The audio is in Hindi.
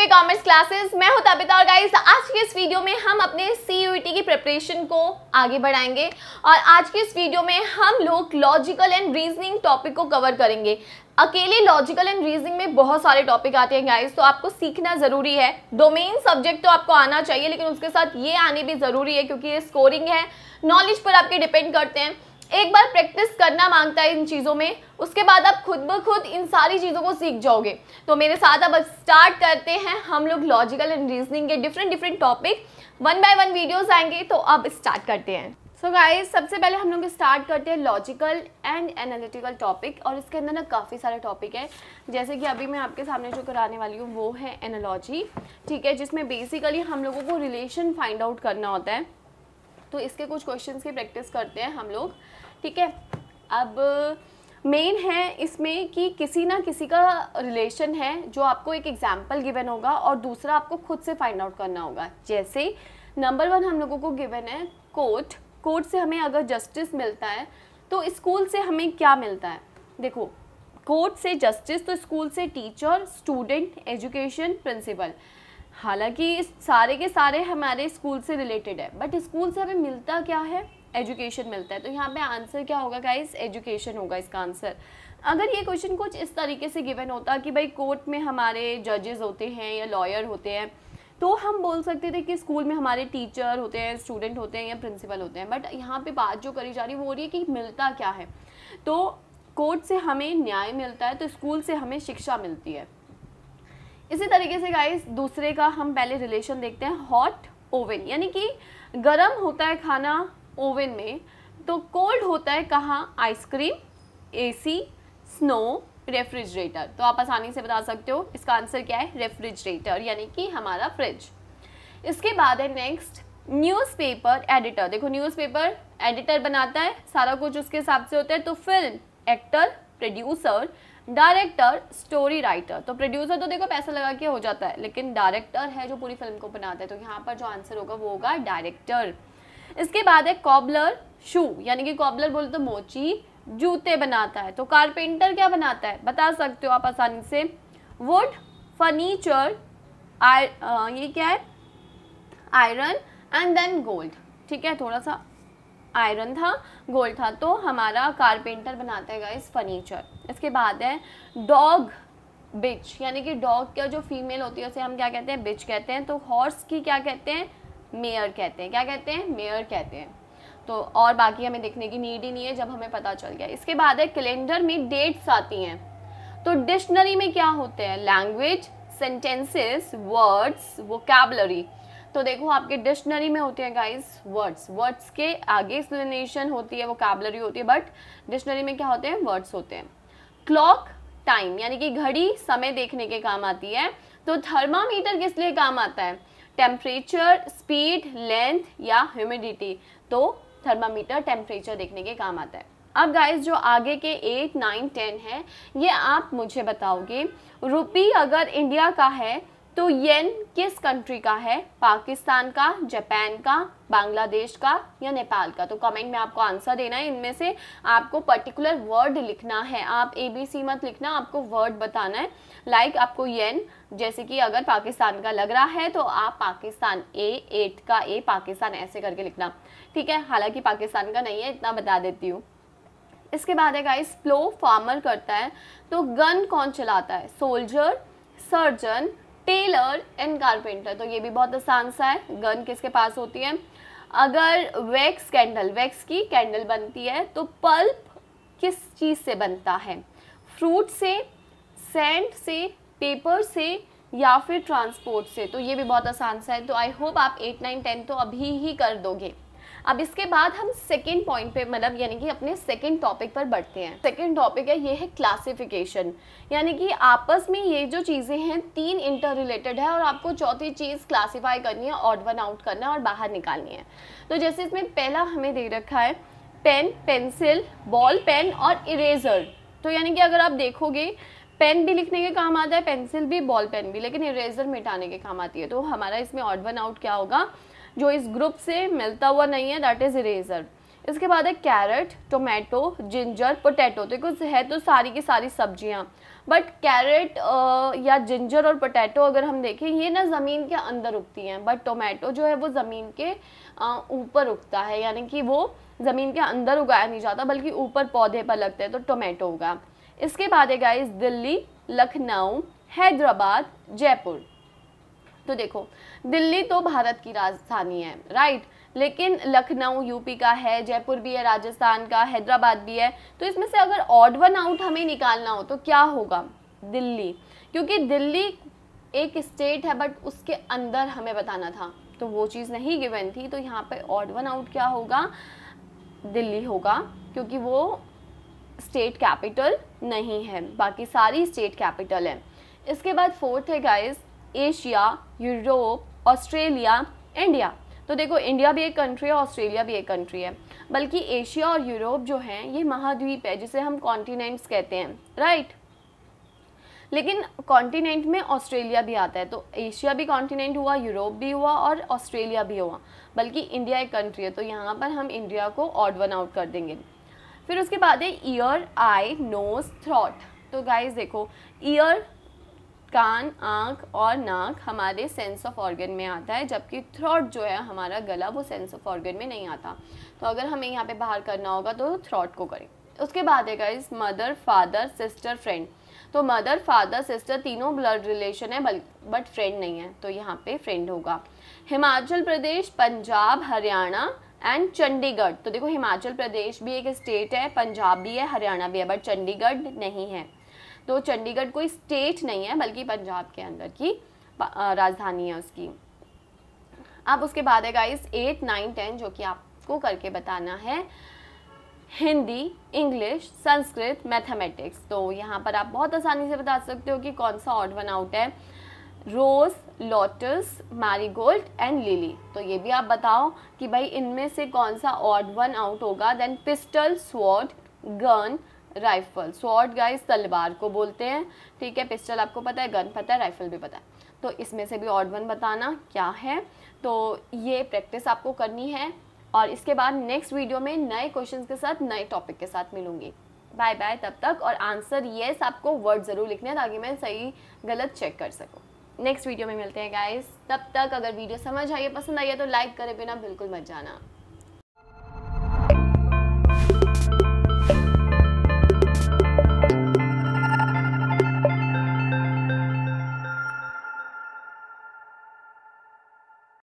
टीवी कॉमर्स क्लासेस मैं हूं तबिता और गाइस आज के इस वीडियो में हम अपने सी e की प्रिपरेशन को आगे बढ़ाएंगे और आज के इस वीडियो में हम लोग लॉजिकल एंड रीजनिंग टॉपिक को कवर करेंगे अकेले लॉजिकल एंड रीजनिंग में बहुत सारे टॉपिक आते हैं गाइस तो आपको सीखना ज़रूरी है डोमेन सब्जेक्ट तो आपको आना चाहिए लेकिन उसके साथ ये आने भी ज़रूरी है क्योंकि ये स्कोरिंग है नॉलेज पर आपके डिपेंड करते हैं एक बार प्रैक्टिस करना मांगता है इन चीज़ों में उसके बाद आप खुद ब खुद इन सारी चीज़ों को सीख जाओगे तो मेरे साथ अब स्टार्ट करते हैं हम लोग लॉजिकल एंड रीजनिंग के different different topic one by one videos आएंगे तो अब स्टार्ट करते हैं सो so गाइस सबसे पहले हम लोग स्टार्ट करते हैं लॉजिकल एंड एनालिटिकल टॉपिक और इसके अंदर ना काफ़ी सारे टॉपिक है जैसे कि अभी मैं आपके सामने जो कराने वाली हूँ वो है एनालॉजी ठीक है जिसमें बेसिकली हम लोगों को रिलेशन फाइंड आउट करना होता है तो इसके कुछ क्वेश्चन की प्रैक्टिस करते हैं हम लोग ठीक है अब मेन है इसमें कि किसी ना किसी का रिलेशन है जो आपको एक एग्जाम्पल गिवन होगा और दूसरा आपको खुद से फाइंड आउट करना होगा जैसे नंबर वन हम लोगों को गिवन है कोर्ट कोर्ट से हमें अगर जस्टिस मिलता है तो स्कूल से हमें क्या मिलता है देखो कोर्ट से जस्टिस तो स्कूल से टीचर स्टूडेंट एजुकेशन प्रिंसिपल हालांकि इस सारे के सारे हमारे स्कूल से रिलेटेड है बट स्कूल से हमें मिलता क्या है एजुकेशन मिलता है तो यहाँ पे आंसर क्या होगा गाइस एजुकेशन होगा इसका आंसर अगर ये क्वेश्चन कुछ इस तरीके से गिवन होता कि भाई कोर्ट में हमारे जजेस होते हैं या लॉयर होते हैं तो हम बोल सकते थे कि स्कूल में हमारे टीचर होते हैं स्टूडेंट होते हैं या प्रिंसिपल होते हैं बट यहाँ पे बात जो करी जा रही है वो हो रही है कि मिलता क्या है तो कोर्ट से हमें न्याय मिलता है तो स्कूल से हमें शिक्षा मिलती है इसी तरीके से गाइस दूसरे का हम पहले रिलेशन देखते हैं हॉट ओवन यानी कि गर्म होता है खाना ओवन में तो कोल्ड होता है कहाँ आइसक्रीम एसी स्नो रेफ्रिजरेटर तो आप आसानी से बता सकते हो इसका आंसर क्या है रेफ्रिजरेटर यानी कि हमारा फ्रिज इसके बाद है नेक्स्ट न्यूज़पेपर एडिटर देखो न्यूज़पेपर एडिटर बनाता है सारा कुछ उसके हिसाब से होता है तो film actor producer director story writer तो प्रोड्यूसर तो देखो पैसा लगा के हो जाता है लेकिन डायरेक्टर है जो पूरी फिल्म को बनाता है तो यहाँ पर जो आंसर होगा वो होगा डायरेक्टर इसके बाद है कॉबलर शू यानी कि कॉबलर बोलते तो मोची जूते बनाता है तो कारपेंटर क्या बनाता है बता सकते हो आप आसानी से वुड फर्नीचर ये क्या है आयरन एंड देन गोल्ड ठीक है थोड़ा सा आयरन था गोल्ड था तो हमारा कारपेंटर बनाता है गाइस फर्नीचर इसके बाद है डॉग बिच यानी कि डॉग का जो फीमेल होती है उसे हम क्या कहते हैं बिच कहते हैं तो हॉर्स की क्या कहते हैं मेयर कहते हैं क्या कहते हैं मेयर कहते हैं तो और बाकी हमें देखने की नीड ही नहीं है जब हमें पता चल गया इसके बाद है कैलेंडर में डेट्स आती हैं तो डिक्शनरी में क्या होते हैं लैंग्वेज सेंटेंसेस वर्ड्स वोकेबलरी तो देखो आपके डिक्शनरी में होती है गाइज वर्ड्स वर्ड्स के आगे एक्सप्लेनेशन होती है वो कैबलरी होती है बट डिक्शनरी में क्या होते हैं वर्ड्स होते हैं क्लॉक टाइम यानी कि घड़ी समय देखने के काम आती है तो थर्मामीटर किस लिए काम आता है टेम्परेचर स्पीड लेंथ या ह्यूमिडिटी तो थर्मामीटर टेम्परेचर देखने के काम आता है अब गाइस जो आगे के एट नाइन टेन है ये आप मुझे बताओगे रुपी अगर इंडिया का है तो येन किस कंट्री का है पाकिस्तान का जापान का बांग्लादेश का या नेपाल का तो कमेंट में आपको आंसर देना है इनमें से आपको पर्टिकुलर वर्ड लिखना है आप ए बी सी मत लिखना आपको वर्ड बताना है लाइक like आपको येन जैसे कि अगर पाकिस्तान का लग रहा है तो आप पाकिस्तान ए एट का ए पाकिस्तान ऐसे करके लिखना ठीक है हालांकि पाकिस्तान का नहीं है इतना बता देती हूँ इसके बाद है गाइस प्लो फार्मर करता है तो गन कौन चलाता है soldier surgeon tailor and carpenter तो ये भी बहुत आसान सा है गन किसके पास होती है अगर वैक्स कैंडल वैक्स की कैंडल बनती है तो पल्प किस चीज़ से बनता है फ्रूट से सेंट से पेपर से या फिर ट्रांसपोर्ट से तो ये भी बहुत आसान सा है तो आई होप आप एट नाइन टेन तो अभी ही कर दोगे अब इसके बाद हम सेकेंड पॉइंट पे मतलब यानी कि अपने सेकेंड टॉपिक पर बढ़ते हैं सेकेंड टॉपिक है ये है क्लासिफिकेशन यानी कि आपस में ये जो चीज़ें हैं तीन इंटर रिलेटेड है और आपको चौथी चीज़ क्लासीफाई करनी है ऑड वन आउट करना है और बाहर निकालनी है तो जैसे इसमें पहला हमें दे रखा है पेन पेंसिल बॉल पेन और इरेजर तो यानी कि अगर आप देखोगे पेन भी लिखने के काम आता है पेंसिल भी बॉल पेन भी लेकिन इरेजर मिटाने के काम आती है तो हमारा इसमें ऑड वन आउट क्या होगा जो इस ग्रुप से मिलता हुआ नहीं है दैट इज़ इरेजर इसके बाद है कैरेट टोमेटो जिंजर पोटैटो देखो है तो सारी की सारी सब्जियां बट कैरेट या जिंजर और पोटैटो अगर हम देखें ये ना ज़मीन के अंदर उगती हैं बट टोमेटो जो है वो ज़मीन के ऊपर उगता है यानी कि वो ज़मीन के अंदर उगाया नहीं जाता बल्कि ऊपर पौधे पर लगता है तो टोमेटो उगा इसके बाद है गाइस दिल्ली लखनऊ हैदराबाद जयपुर तो देखो दिल्ली तो भारत की राजधानी है राइट लेकिन लखनऊ यूपी का है जयपुर भी है राजस्थान का हैदराबाद भी है तो इसमें से अगर ऑड वन आउट हमें निकालना हो तो क्या होगा दिल्ली क्योंकि दिल्ली एक स्टेट है बट उसके अंदर हमें बताना था तो वो चीज़ नहीं गिवन थी तो यहाँ पे ऑड वन आउट क्या होगा दिल्ली होगा क्योंकि वो स्टेट कैपिटल नहीं है बाकी सारी स्टेट कैपिटल है इसके बाद फोर्थ है guys Asia Europe Australia India तो देखो इंडिया भी एक कंट्री है ऑस्ट्रेलिया भी एक कंट्री है बल्कि एशिया और यूरोप जो हैं ये महाद्वीप है जिसे हम कॉन्टिनेंट्स कहते हैं राइट लेकिन कॉन्टिनेंट में ऑस्ट्रेलिया भी आता है तो एशिया भी कॉन्टिनेंट हुआ यूरोप भी हुआ और ऑस्ट्रेलिया भी हुआ बल्कि इंडिया एक कंट्री है तो यहाँ पर हम इंडिया को ऑड वन आउट कर देंगे फिर उसके बाद है ईयर आई नोज थ्रॉट तो गाइज देखो ईयर कान आँख और नाक हमारे सेंस ऑफ ऑर्गन में आता है जबकि थ्रॉट जो है हमारा गला वो सेंस ऑफ ऑर्गन में नहीं आता तो अगर हमें यहाँ पे बाहर करना होगा तो थ्रॉट को करें उसके बाद है guys mother father sister friend तो मदर फादर सिस्टर तीनों ब्लड रिलेशन है बट फ्रेंड नहीं है तो यहाँ पे फ्रेंड होगा हिमाचल प्रदेश पंजाब हरियाणा एंड चंडीगढ़ तो देखो हिमाचल प्रदेश भी एक स्टेट है पंजाब भी है हरियाणा भी है बट चंडीगढ़ नहीं है तो चंडीगढ़ कोई स्टेट नहीं है बल्कि पंजाब के अंदर की राजधानी है उसकी अब उसके बाद है गाइस एट नाइन टेन जो कि आपको करके बताना है हिंदी इंग्लिश संस्कृत मैथमेटिक्स तो यहाँ पर आप बहुत आसानी से बता सकते हो कि कौन सा ऑड वन आउट है rose lotus marigold and lily तो ये भी आप बताओ कि भाई इनमें से कौन सा ऑड वन आउट होगा then pistol sword gun rifle sword guys तलवार को बोलते हैं ठीक है पिस्टल आपको पता है गन पता है राइफल भी पता है तो इसमें से भी ऑड वन बताना क्या है तो ये प्रैक्टिस आपको करनी है और इसके बाद नेक्स्ट वीडियो में नए क्वेश्चंस के साथ नए टॉपिक के साथ मिलूंगी बाय बाय तब तक और आंसर येस आपको वर्ड ज़रूर लिखने ताकि मैं सही गलत चेक कर सकूँ नेक्स्ट वीडियो में मिलते हैं गाइस तब तक अगर वीडियो समझ आइए पसंद आइए तो लाइक करे बिना बिल्कुल मत जाना